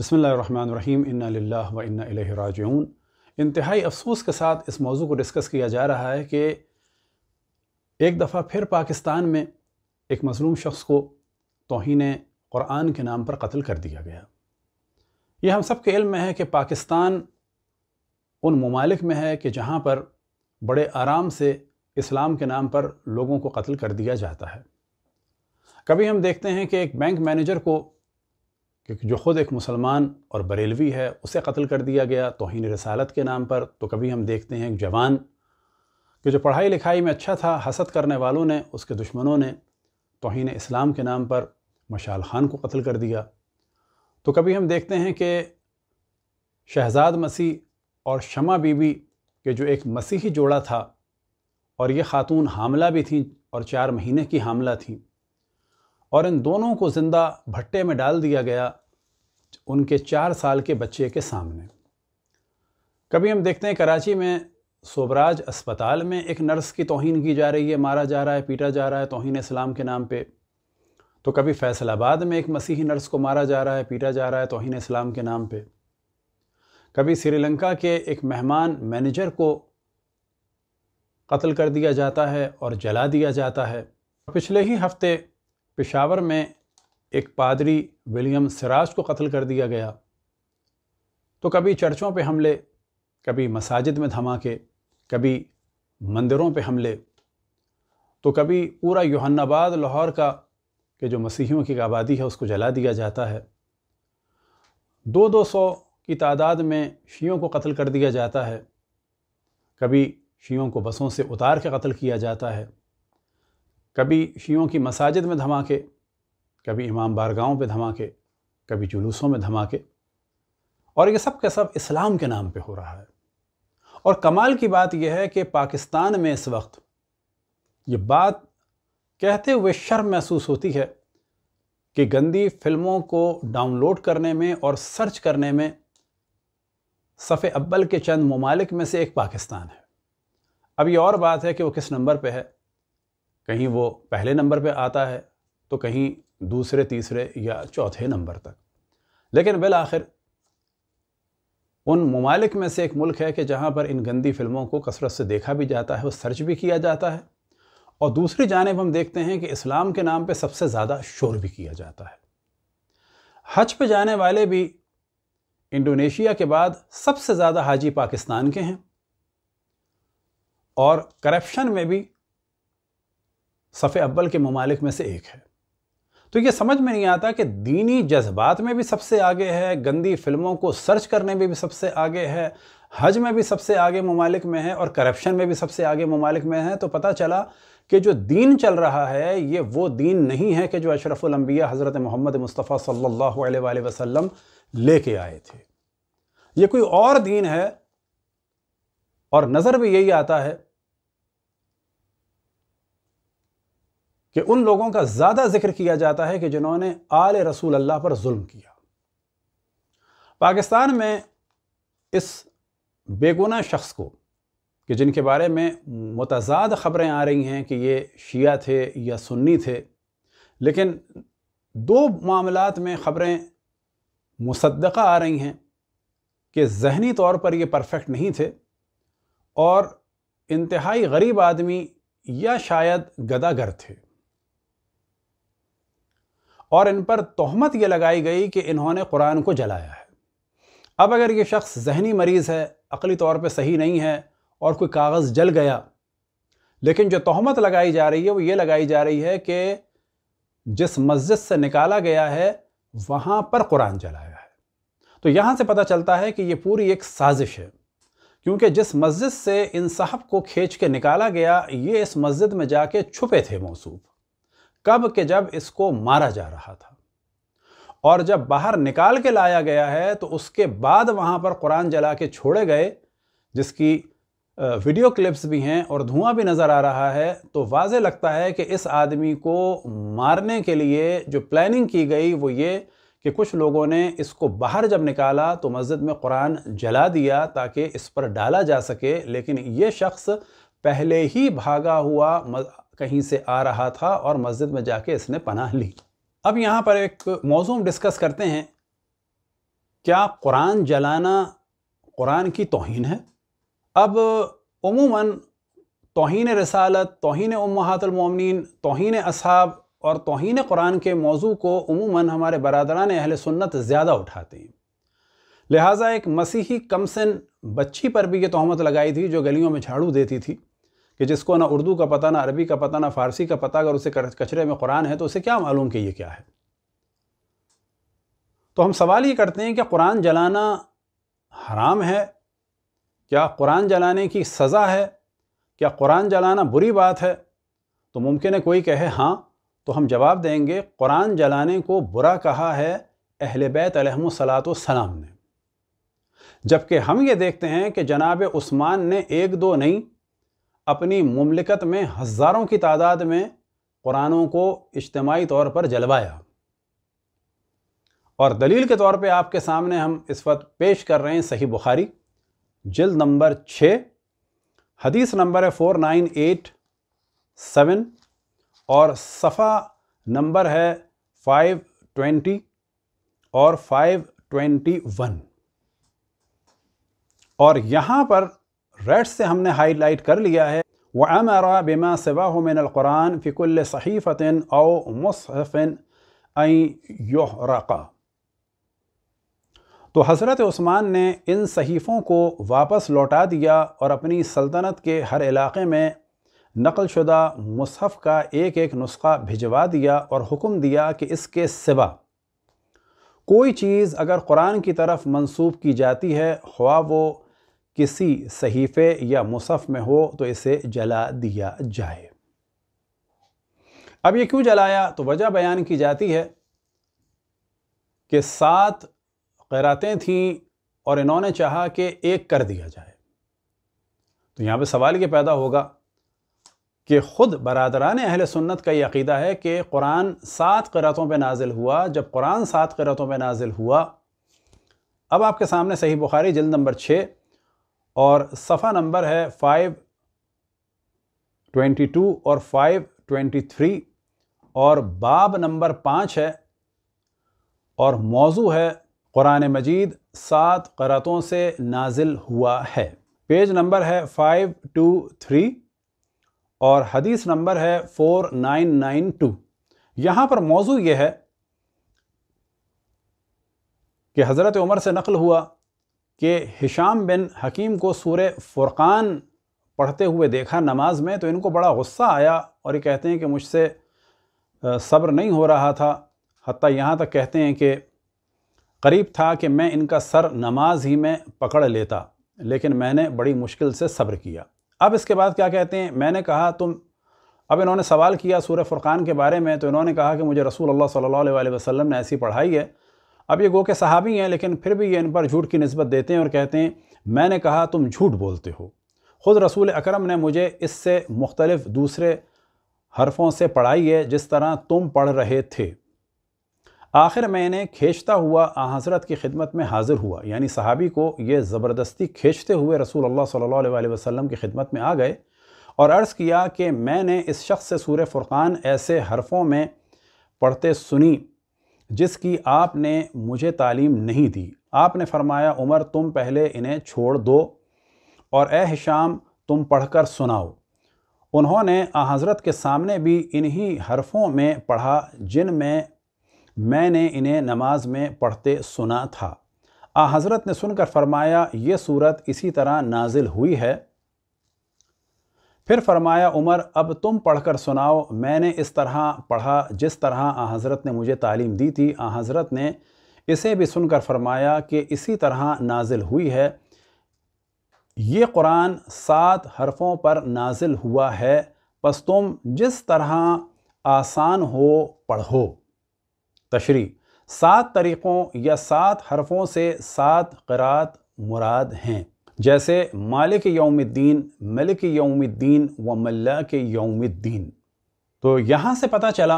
बसमीम इन्ना व इन्ना राजून इंतहाई अफसोस के साथ इस मौजू को डिस्कस किया जा रहा है कि एक दफ़ा फिर पाकिस्तान में एक मज़लूम शख्स को तोहन क़ुरान के नाम पर कत्ल कर दिया गया ये हम सब के इल्म में है कि पाकिस्तान उन ममालिक में है कि जहाँ पर बड़े आराम से इस्लाम के नाम पर लोगों को कत्ल कर दिया जाता है कभी हम देखते हैं कि एक बैंक मैनेजर को क्योंकि जो ख़ुद एक मुसलमान और बरेलवी है उसे कत्ल कर दिया गया तोहन रसालत के नाम पर तो कभी हम देखते हैं एक जवान कि जो पढ़ाई लिखाई में अच्छा था हसद करने वालों ने उसके दुश्मनों ने तोहन इस्लाम के नाम पर मशाल ख़ान को कत्ल कर दिया तो कभी हम देखते हैं कि शहजाद मसीह और शमा बीबी के जो एक मसीही जोड़ा था और ये ख़ातून हामला भी थी और चार महीने की हामला थी और इन दोनों को ज़िंदा भट्टे में डाल दिया गया उनके चार साल के बच्चे के सामने कभी हम देखते हैं कराची में सोबराज अस्पताल में एक नर्स की तोहन की जा रही है मारा जा रहा है पीटा जा रहा है तोहन इस्लाम के नाम पे तो कभी फैसलाबाद में एक मसीही नर्स को मारा जा रहा है पीटा जा रहा है तोहन इस्लाम के नाम पे कभी श्रीलंका के एक मेहमान मैनेजर को कत्ल कर दिया जाता है और जला दिया जाता है पिछले ही हफ्ते पेशावर में एक पादरी विलियम सिराज को कत्ल कर दिया गया तो कभी चर्चों पे हमले कभी मसाजिद में धमाके कभी मंदिरों पे हमले तो कभी पूरा योहन्नाबाद लाहौर का कि जो मसीहियों की आबादी है उसको जला दिया जाता है दो दो सौ की तादाद में शीयों को कत्ल कर दिया जाता है कभी शीयों को बसों से उतार के कत्ल किया जाता है कभी शियों की मसाजिद में धमाके कभी इमाम बारगाहों पे धमाके कभी जुलूसों में धमाके और ये सब का सब इस्लाम के नाम पे हो रहा है और कमाल की बात यह है कि पाकिस्तान में इस वक्त ये बात कहते हुए शर्म महसूस होती है कि गंदी फिल्मों को डाउनलोड करने में और सर्च करने में सफ़े अब्बल के चंद ममालिक में से एक पाकिस्तान है अब ये और बात है कि वो किस नंबर पे है कहीं वो पहले नंबर पे आता है तो कहीं दूसरे तीसरे या चौथे नंबर तक लेकिन बिल आखिर उन ममालिक में से एक मुल्क है कि जहाँ पर इन गंदी फिल्मों को कसरत से देखा भी जाता है और सर्च भी किया जाता है और दूसरी जानब हम देखते हैं कि इस्लाम के नाम पर सबसे ज़्यादा शोर भी किया जाता है हज पर जाने वाले भी इंडोनेशिया के बाद सबसे ज़्यादा हाजी पाकिस्तान के हैं और करप्शन में भी सफ़े अव्वल के ममालिक में से एक है तो ये समझ में नहीं आता कि दीनी जज्बात में भी सबसे आगे है गंदी फिल्मों को सर्च करने में भी सबसे आगे है हज में भी सबसे आगे ममालिक में है और करप्शन में भी सबसे आगे ममालिक में है तो पता चला कि जो दीन चल रहा है ये वो दीन नहीं है कि जो अशरफुलंबिया हज़रत मोहम्मद मुस्तफ़ा सल्ला वसम ले कर आए थे ये कोई और दीन है और नज़र भी यही आता है कि उन लोगों का ज़्यादा जिक्र किया जाता है कि जिन्होंने आल रसूल अल्लाह पर जुल्म किया पाकिस्तान में इस बेगुना शख्स को कि जिनके बारे में मतजाद ख़बरें आ रही हैं कि ये शिया थे या सुन्नी थे लेकिन दो मामलात में ख़बरें मुसद्दका आ रही हैं कि जहनी तौर पर ये परफेक्ट नहीं थे और इंतहाई गरीब आदमी या शायद गदागर थे और इन पर तहमत ये लगाई गई कि इन्होंने कुरान को जलाया है अब अगर ये शख्स जहनी मरीज़ है अकली तौर पर सही नहीं है और कोई कागज़ जल गया लेकिन जो तहमत लगाई जा रही है वो ये लगाई जा रही है कि जिस मस्जिद से निकाला गया है वहाँ पर कुरान जलाया है तो यहाँ से पता चलता है कि ये पूरी एक साजिश है क्योंकि जिस मस्जिद से इन साहब को खींच के निकाला गया ये इस मस्जिद में जाके छुपे थे मौसू कब के जब इसको मारा जा रहा था और जब बाहर निकाल के लाया गया है तो उसके बाद वहाँ पर कुरान जला के छोड़े गए जिसकी वीडियो क्लिप्स भी हैं और धुआं भी नज़र आ रहा है तो वाज लगता है कि इस आदमी को मारने के लिए जो प्लानिंग की गई वो ये कि कुछ लोगों ने इसको बाहर जब निकाला तो मस्जिद में कुरान जला दिया ताकि इस पर डाला जा सके लेकिन ये शख्स पहले ही भागा हुआ कहीं से आ रहा था और मस्जिद में जाके इसने पनाह ली अब यहाँ पर एक मौजूम डिस्कस करते हैं क्या कुरान जलाना कुरान की तोहन है अब उमूमन तोहन रसालत तोहन उमहातलमोमिन तोहन असाब और तोहन कुरान के मौजू को उमूमन हमारे बरदरान अहल सुन्नत ज़्यादा उठाते हैं लिहाजा एक मसीही कमसन बच्ची पर भी ये तहमत लगाई थी जो गलियों में झाड़ू देती थी कि जिसको ना उर्दू का पता ना अरबी का पता ना फ़ारसी का पता अगर उसे कचरे में कुरान है तो उसे क्या मालूम कि ये क्या है तो हम सवाल ये करते हैं कि कुरान जलाना हराम है क्या कुरान जलाने की सज़ा है क्या कुरान जलाना बुरी बात है तो मुमकिन है कोई कहे हाँ तो हम जवाब देंगे कुरान जलाने को बुरा कहा है अहल बैत सलात सलाम ने जबकि हम ये देखते हैं कि जनाब उस्मान ने एक दो नहीं अपनी ममलिकत में हज़ारों की तादाद में कुरानों को इज्तमाही तौर पर जलवाया और दलील के तौर पे आपके सामने हम इस वक्त पेश कर रहे हैं सही बुखारी जल्द नंबर छः हदीस नंबर है फ़ोर नाइन एट सेवन और सफ़ा नंबर है फाइव ट्वेंटी और फाइव ट्वेंटी वन और यहाँ पर रेड से हमने हाईलाइट कर लिया है व अमरा बिमा सिवाह मिनकुरान फ़िकुल सहीफ़तिन और मसफ़िन योहरका तो हज़रत उस्मान ने इन सहीफ़ों को वापस लौटा दिया और अपनी सल्तनत के हर इलाके में नकल शुदा मुसहफ़ का एक एक नुस्खा भिजवा दिया और हुक्म दिया कि इसके सिवा कोई चीज़ अगर कुरान की तरफ मंसूब की जाती है ख्वा वो किसी सहीफ़े या मुसफ़ में हो तो इसे जला दिया जाए अब ये क्यों जलाया तो वजह बयान की जाती है कि सात कैरातें थीं और इन्होंने चाहा कि एक कर दिया जाए तो यहाँ पे सवाल ये पैदा होगा कि ख़ुद बरदरान अहल सुन्नत का ये अकीदा है कि कुरान सात करतों पे नाजिल हुआ जब कुरान सात करतों पे नाजिल हुआ अब आपके सामने सही बुखारी जल्द नंबर छः और सफ़ा नंबर है फाइव ट्वेंटी टू और फाइव ट्वेंटी थ्री और बाब नंबर पाँच है और मौजू है क़ुरान मजीद सात करतों से नाजिल हुआ है पेज नंबर है फाइव टू थ्री और हदीस नंबर है फ़ोर नाइन नाइन टू यहाँ पर मौजू यह है कि हज़रत उमर से नकल हुआ कि हिशाम बिन हकीम को सूर फुरक़ान पढ़ते हुए देखा नमाज में तो इनको बड़ा गुस्सा आया और ये कहते हैं कि मुझसे सब्र नहीं हो रहा था हती यहाँ तक कहते हैं कि करीब था कि मैं इनका सर नमाज ही में पकड़ लेता लेकिन मैंने बड़ी मुश्किल से सब्र किया अब इसके बाद क्या कहते हैं मैंने कहा तुम अब इन्होंने सवाल किया सूर फुरक़ान के बारे में तो इन्होंने कहा कि मुझे रसूल अल्लाह सल्लल्लाहु अलैहि वसल्लम ने ऐसी पढ़ाई है अब ये गो के सहाबी हैं लेकिन फिर भी ये इन पर झूठ की नस्बत देते हैं और कहते हैं मैंने कहा तुम झूठ बोलते हो ख़ुद रसूल अकरम ने मुझे इससे मुख्तलफ़ दूसरे हरफों से पढ़ाई है जिस तरह तुम पढ़ रहे थे आखिर मैंने खींचता हुआ हज़रत की खिदमत में हाज़िर हुआ यानी सहाबी को ये ज़बरदस्ती खींचते हुए रसूल अल्लाह सल्लल्लाहु अलैहि वसल्लम की खिदमत में आ गए और अर्ज़ किया कि मैंने इस शख्स से सूर फ़ुरक़ान ऐसे हरफों में पढ़ते सुनी जिसकी आपने मुझे तालीम नहीं दी आपने फरमाया उमर तुम पहले इन्हें छोड़ दो और ए हिशाम तुम पढ़कर सुनाओ उन्होंने हज़रत के सामने भी इन्हीं हरफों में पढ़ा जिन में मैंने इन्हें नमाज में पढ़ते सुना था आ हज़रत ने सुनकर फरमाया ये सूरत इसी तरह नाजिल हुई है फिर फरमाया उमर अब तुम पढ़कर सुनाओ मैंने इस तरह पढ़ा जिस तरह आ हज़रत ने मुझे तालीम दी थी आ हज़रत ने इसे भी सुनकर फरमाया कि इसी तरह नाजिल हुई है ये कुरान सात हरफों पर नाजिल हुआ है बस तुम जिस तरह आसान हो पढ़ो तशरी सात तरीक़ों या सात हरफों से सात क़रात मुराद हैं जैसे मालिक यौमुद्दीन मलिक यौमुद्दीन व मल्ला के यौमुद्दीन तो यहाँ से पता चला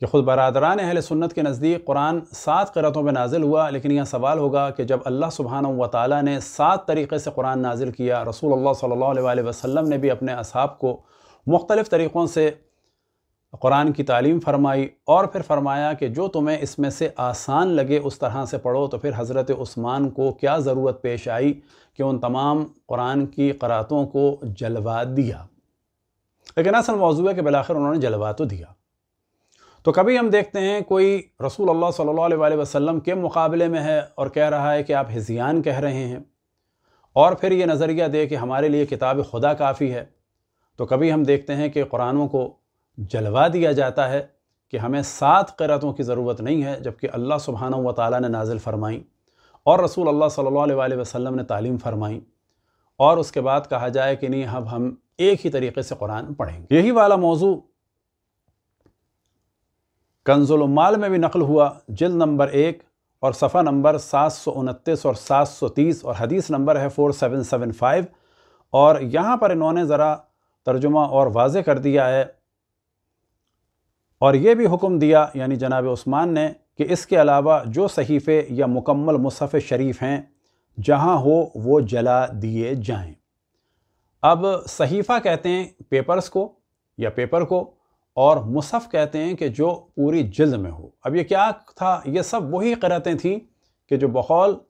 कि खुद बरदरान अहल सुन्नत के नज़दीक कुरान सात करतों पर नाजिल हुआ लेकिन यह सवाल होगा कि जब अल्लाह सुबहान व ने सात तरीक़े से कुरान नाजिल किया रसूल अल्लाह सल्लल्लाहु अलैहि वसल्लम ने भी अपने असहाब को मुख्तलिफ़ तरीक़ों से कुरान की तालीम फरमाई और फिर फरमाया कि जो तुम्हें इसमें से आसान लगे उस तरह से पढ़ो तो फिर हज़रत उस्मान को क्या ज़रूरत पेश आई कि उन तमाम कुरान की करातों को जलवा दिया लेकिन असल मौजू है कि बिलाखिर उन्होंने जलवा तो दिया तो कभी हम देखते हैं कोई रसूल अल्लाह सल्लल्लाहु अलैहि वसल्लम के मुकाबले में है और कह रहा है कि आप हिजियान कह रहे हैं और फिर ये नज़रिया दे कि हमारे लिए किताब खुदा काफ़ी है तो कभी हम देखते हैं कि कुरानों को जलवा दिया जाता है कि हमें सात क़रातों की ज़रूरत नहीं है जबकि अल्लाह सुबहाना व ताली ने नाजिल फ़रमाई और रसूल अल्लाह सल्ला वसम ने तालीम फ़रमाई और उसके बाद कहा जाए कि नहीं अब हम एक ही तरीके से कुरान पढ़ेंगे यही वाला मौजू कंजुलमाल में भी नकल हुआ जल नंबर एक और सफ़ा नंबर सात सौ उनतीस और सात सौ तीस और हदीस नंबर है फ़ोर सेवन सेवन फ़ाइव और यहाँ पर इन्होंने ज़रा तर्जुमा और वाज कर दिया है और ये भी हुक्म दिया यानी जनाब उस्मान ने कि इसके अलावा जो सहीफ़े या मुकम्मल मुसफ़ शरीफ हैं जहाँ हो वो जला दिए जाएँ अब सहीफ़ा कहते हैं पेपर्स को या पेपर को और मुसफ़ कहते हैं कि जो पूरी जल्द में हो अब ये क्या था ये सब वही करतें थीं कि जो बकौल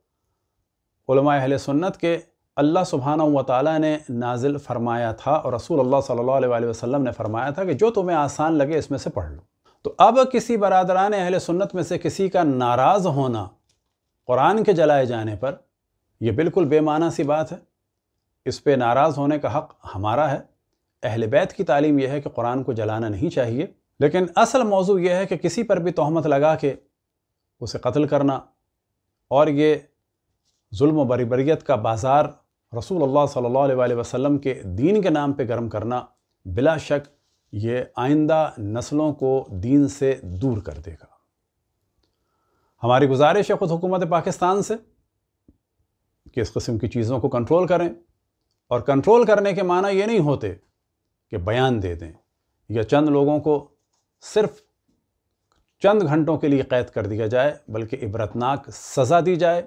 सुन्नत के अल्लाह सुबहाना व ने नाजिल फरमाया था और रसूल अल्लाह सल्लल्लाहु अलैहि वसल्लम ने फरमाया था कि जो तुम्हें आसान लगे इसमें से पढ़ लो तो अब किसी बरदरान अहल सुन्नत में से किसी का नाराज़ होना कुरान के जलाए जाने पर यह बिल्कुल बेमाना सी बात है इस पर नाराज़ होने का हक़ हमारा है अहल बैत की तालीम यह है कि कुरान को जलाना नहीं चाहिए लेकिन असल मौजू यह है कि किसी पर भी तहमत लगा के उसे कत्ल करना और ये जुल्म बरबरीत का बाज़ार रसूल अल्लाह सल्लल्लाहु अलैहि वसल्लम के दीन के नाम पे गर्म करना बिला शक ये आइंदा नस्लों को दीन से दूर कर देगा हमारी गुजारिश है ख़ुद हुकूमत पाकिस्तान से कि इस किस्म की चीज़ों को कंट्रोल करें और कंट्रोल करने के माना ये नहीं होते कि बयान दे दें या चंद लोगों को सिर्फ चंद घंटों के लिए कैद कर दिया जाए बल्कि इबरतनाक सज़ा दी जाए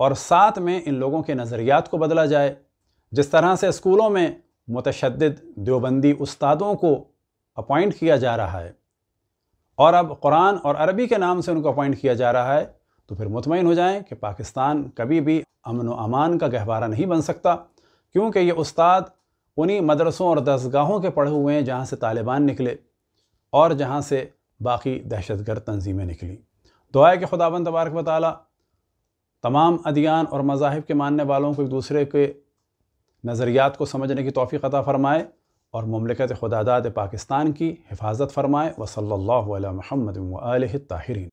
और साथ में इन लोगों के नज़रियात को बदला जाए जिस तरह से स्कूलों में मतशद देवबंदी उस्तादों को अपॉइंट किया जा रहा है और अब कुरान और अरबी के नाम से उनको अपॉइंट किया जा रहा है तो फिर मुतमिन हो जाएं कि पाकिस्तान कभी भी अमन व अमान का गहवारा नहीं बन सकता क्योंकि ये उस्ताद उन्हीं मदरसों और दसगाहों के पढ़े हुए हैं जहाँ से तालिबान निकले और जहाँ से बाकी दहशतगर्द तंजीमें निकली दुआ के खुदाबंद तबारक वाली तमाम अदियान और मजाहब के मानने वालों को एक दूसरे के नज़रियात को समझने की तोफ़ी अता फ़रमाए और ममलिकत खुदादाद पाकिस्तान की हिफाजत फ़रमाए वसल्ला महमद ताहरीन